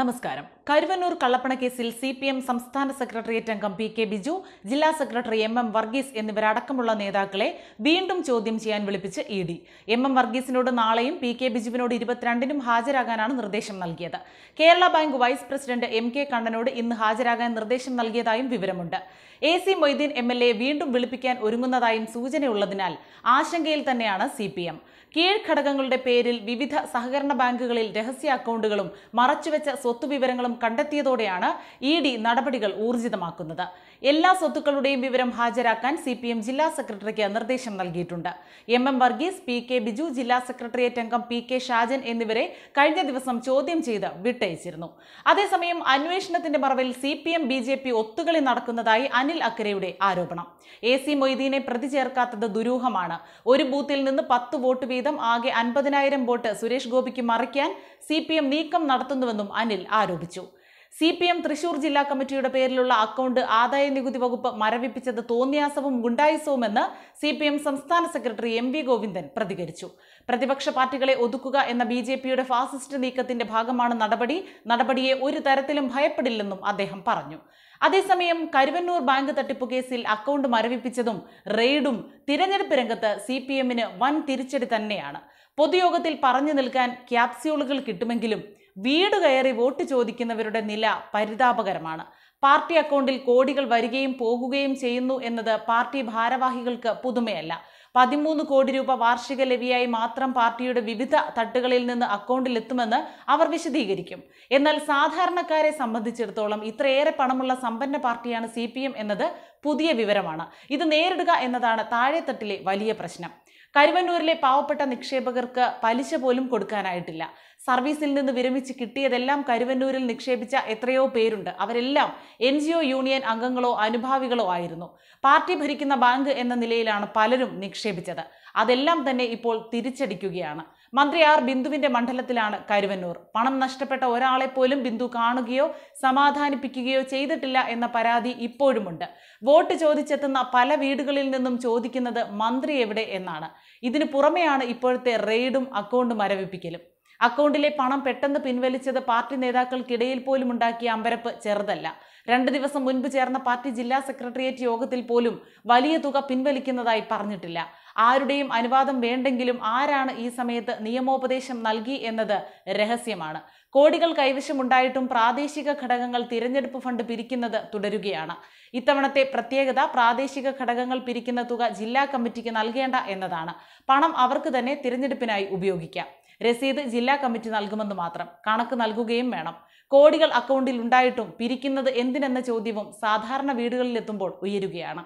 നമസ്കാരം കരുവന്നൂർ കള്ളപ്പണക്കേസിൽ C P M സംസ്ഥാന സെക്രട്ടേറിയറ്റ് അംഗം പി കെ ബിജു ജില്ലാ സെക്രട്ടറി എം എം വർഗീസ് എന്നിവരടക്കമുള്ള നേതാക്കളെ വീണ്ടും ചോദ്യം ചെയ്യാൻ വിളിപ്പിച്ച് ഇ ഡി എം എം വർഗീസിനോട് നാളെയും പി കെ ബിജുവിനോട് ഇരുപത്തിരണ്ടിനും ഹാജരാകാനാണ് നിർദ്ദേശം നൽകിയത് Kerala bank vice president M K കണ്ണനോട് ഇന്ന് ഹാജരാകാൻ നിർദ്ദേശം നൽകിയതായും വിവരമുണ്ട് A C Moideen M L A വീണ്ടും വിളിപ്പിക്കാൻ ഒരുങ്ങുന്നതായും സൂചനയുള്ളതിനാൽ ആശങ്കയിൽ തന്നെയാണ് സി പി എം കീഴ്ഘടകങ്ങളുടെ പേരിൽ വിവിധ സഹകരണ ബാങ്കുകളിൽ രഹസ്യ അക്കൗണ്ടുകളും മറച്ചുവെച്ച സ്വത്തുവിവരങ്ങളും കണ്ടെത്തിയതോടെയാണ് ഇ ഡി നടപടികൾ ഊർജിതമാക്കുന്നത് എല്ലാ സ്വത്തുക്കളുടെയും വിവരം ഹാജരാക്കാൻ സി പി എം ജില്ലാ സെക്രട്ടറിക്ക് നിർദ്ദേശം നൽകിയിട്ടുണ്ട് M M Varghese P K Biju ജില്ലാ സെക്രട്ടേറിയറ്റ് അംഗം പി കെ ഷാജൻ എന്നിവരെ കഴിഞ്ഞ ദിവസം ചോദ്യം ചെയ്ത് വിട്ടയച്ചിരുന്നു അതേസമയം അന്വേഷണത്തിന്റെ മറവിൽ C P M B J P ഒത്തുകളി നടക്കുന്നതായി അനിൽ അക്കരയുടെ ആരോപണം എ സി മൊയ്തീനെ പ്രതി ചേർക്കാത്തത് ദുരൂഹമാണ് ഒരു ബൂത്തിൽ നിന്ന് പത്ത് വോട്ട് വീതം ആകെ അൻപതിനായിരം വോട്ട് സുരേഷ് ഗോപിക്ക് മറിക്കാൻ സി പി എം നീക്കം നടത്തുന്നുവെന്നും അനിൽ ആരോപിച്ചു സി പി എം തൃശൂർ ജില്ലാ കമ്മിറ്റിയുടെ പേരിലുള്ള അക്കൗണ്ട് ആദായ നികുതി വകുപ്പ് മരവിപ്പിച്ചത് തോന്നിയാസവും ഗുണ്ടായുസവുമെന്ന് സി പി എം സംസ്ഥാന സെക്രട്ടറി എം വി ഗോവിന്ദൻ പ്രതികരിച്ചു പ്രതിപക്ഷ പാർട്ടികളെ ഒതുക്കുക എന്ന ബി ജെ പിയുടെ ഫാസിസ്റ്റ് നീക്കത്തിന്റെ ഭാഗമാണ് നടപടി നടപടിയെ ഒരു തരത്തിലും ഭയപ്പെടില്ലെന്നും അദ്ദേഹം പറഞ്ഞു അതേസമയം കരുവന്നൂർ ബാങ്ക് തട്ടിപ്പ് കേസിൽ അക്കൗണ്ട് മരവിപ്പിച്ചതും റെയ്ഡും തിരഞ്ഞെടുപ്പ് രംഗത്ത് സി പി എമ്മിന് വൻ തിരിച്ചടി തന്നെയാണ് പൊതുയോഗത്തിൽ പറഞ്ഞു നിൽക്കാൻ ക്യാപ്സ്യൂളുകൾ കിട്ടുമെങ്കിലും വീട് കയറി വോട്ട് ചോദിക്കുന്നവരുടെ നില പരിതാപകരമാണ് പാർട്ടി അക്കൗണ്ടിൽ കോടികൾ വരികയും പോകുകയും ചെയ്യുന്നു എന്നത് പാർട്ടി ഭാരവാഹികൾക്ക് പുതുമയല്ല പതിമൂന്ന് കോടി രൂപ വാർഷിക ലവിയായി മാത്രം പാർട്ടിയുടെ വിവിധ തട്ടുകളിൽ നിന്ന് അക്കൗണ്ടിലെത്തുമെന്ന് അവർ വിശദീകരിക്കും എന്നാൽ സാധാരണക്കാരെ സംബന്ധിച്ചിടത്തോളം ഇത്രയേറെ പണമുള്ള സമ്പന്ന പാർട്ടിയാണ് സി എന്നത് പുതിയ വിവരമാണ് ഇത് നേരിടുക എന്നതാണ് താഴെത്തട്ടിലെ വലിയ പ്രശ്നം കരുവന്നൂരിലെ പാവപ്പെട്ട നിക്ഷേപകർക്ക് പലിശ പോലും കൊടുക്കാനായിട്ടില്ല സർവീസിൽ നിന്ന് വിരമിച്ച് കിട്ടിയതെല്ലാം കരുവന്നൂരിൽ നിക്ഷേപിച്ച എത്രയോ പേരുണ്ട് അവരെല്ലാം എൻ യൂണിയൻ അംഗങ്ങളോ അനുഭാവികളോ ആയിരുന്നു പാർട്ടി ഭരിക്കുന്ന ബാങ്ക് എന്ന നിലയിലാണ് പലരും നിക്ഷേപിച്ചത് അതെല്ലാം തന്നെ ഇപ്പോൾ തിരിച്ചടിക്കുകയാണ് മന്ത്രി ആർ ബിന്ദുവിന്റെ മണ്ഡലത്തിലാണ് കരുവന്നൂർ പണം നഷ്ടപ്പെട്ട ഒരാളെപ്പോലും ബിന്ദു കാണുകയോ സമാധാനിപ്പിക്കുകയോ ചെയ്തിട്ടില്ല എന്ന പരാതി ഇപ്പോഴുമുണ്ട് വോട്ട് ചോദിച്ചെത്തുന്ന പല വീടുകളിൽ നിന്നും ചോദിക്കുന്നത് മന്ത്രി എവിടെ എന്നാണ് ഇതിനു പുറമെയാണ് ഇപ്പോഴത്തെ റെയ്ഡും അക്കൗണ്ട് മരവിപ്പിക്കലും അക്കൗണ്ടിലെ പണം പെട്ടെന്ന് പിൻവലിച്ചത് പാർട്ടി നേതാക്കൾക്കിടയിൽ പോലും ഉണ്ടാക്കിയ അമ്പരപ്പ് ചെറുതല്ല രണ്ട് ദിവസം മുൻപ് ചേർന്ന പാർട്ടി ജില്ലാ സെക്രട്ടേറിയറ്റ് യോഗത്തിൽ പോലും വലിയ തുക പിൻവലിക്കുന്നതായി പറഞ്ഞിട്ടില്ല ആരുടെയും അനുവാദം വേണ്ടെങ്കിലും ആരാണ് ഈ സമയത്ത് നിയമോപദേശം നൽകി എന്നത് രഹസ്യമാണ് കോടികൾ കൈവശമുണ്ടായിട്ടും പ്രാദേശിക ഘടകങ്ങൾ തിരഞ്ഞെടുപ്പ് ഫണ്ട് പിരിക്കുന്നത് തുടരുകയാണ് ഇത്തവണത്തെ പ്രത്യേകത പ്രാദേശിക ഘടകങ്ങൾ പിരിക്കുന്ന തുക ജില്ലാ കമ്മിറ്റിക്ക് നൽകേണ്ട എന്നതാണ് പണം അവർക്ക് തന്നെ തിരഞ്ഞെടുപ്പിനായി ഉപയോഗിക്കാം രസീത് ജില്ലാ കമ്മിറ്റി നൽകുമെന്ന് മാത്രം കണക്ക് നൽകുകയും വേണം കോടികൾ അക്കൗണ്ടിൽ ഉണ്ടായിട്ടും പിരിക്കുന്നത് എന്തിനെന്ന ചോദ്യവും സാധാരണ വീടുകളിലെത്തുമ്പോൾ ഉയരുകയാണ്